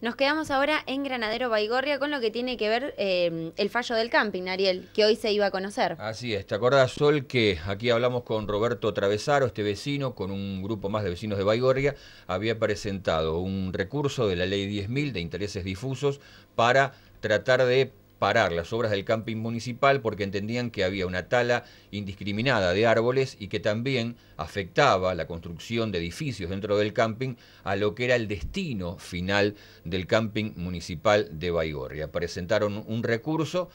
Nos quedamos ahora en Granadero Baigorria con lo que tiene que ver em, el fallo del camping, Ariel, que hoy se iba a conocer. Así es, ¿te acordás, Sol, que aquí hablamos con Roberto Travesaro, este vecino, con un grupo más de vecinos de Baigorria, había presentado un recurso de la ley 10.000 de intereses difusos para tratar de parar las obras del camping municipal porque entendían que había una tala indiscriminada de árboles y que también afectaba la construcción de edificios dentro del camping a lo que era el destino final del camping municipal de Baigorria. Presentaron un recurso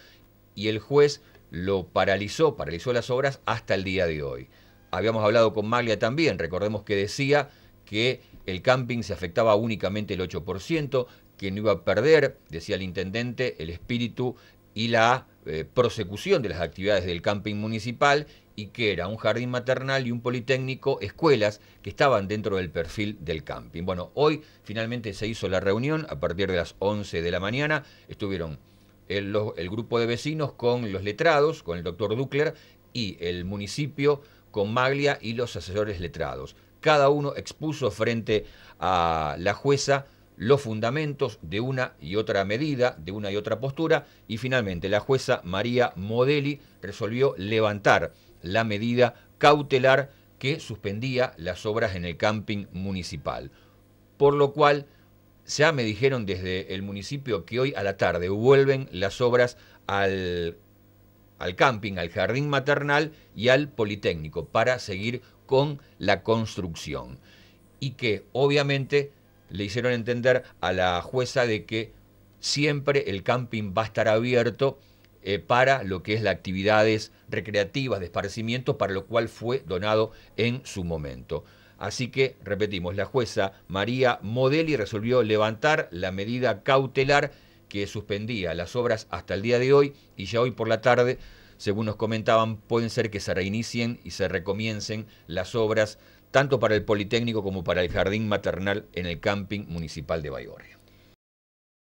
y el juez lo paralizó, paralizó las obras hasta el día de hoy. Habíamos hablado con Maglia también, recordemos que decía que el camping se afectaba únicamente el 8%, que no iba a perder, decía el intendente, el espíritu y la eh, prosecución de las actividades del camping municipal y que era un jardín maternal y un politécnico, escuelas que estaban dentro del perfil del camping. Bueno, hoy finalmente se hizo la reunión a partir de las 11 de la mañana, estuvieron el, grupo de vecinos con los letrados, con el doctor Ducler y el municipio con Maglia y los asesores letrados. Cada uno expuso frente a la jueza los fundamentos de una y otra medida, de una y otra postura, y finalmente la jueza María Modelli resolvió levantar la medida cautelar que suspendía las obras en el camping municipal. Por lo cual, ya me dijeron desde el municipio que hoy a la tarde vuelven las obras al, al camping, al jardín maternal y al Politécnico para seguir con la construcción. Y que obviamente le hicieron entender a la jueza de que siempre el camping va a estar abierto eh, para lo que es las actividades recreativas de esparcimiento, para lo cual fue donado en su momento. Así que, repetimos, la jueza María Modelli resolvió levantar la medida cautelar que suspendía las obras hasta el día de hoy y ya hoy por la tarde según nos comentaban, pueden ser que se reinicien y se recomiencen las obras tanto para el Politécnico como para el Jardín Maternal en el Camping Municipal de Baigorria.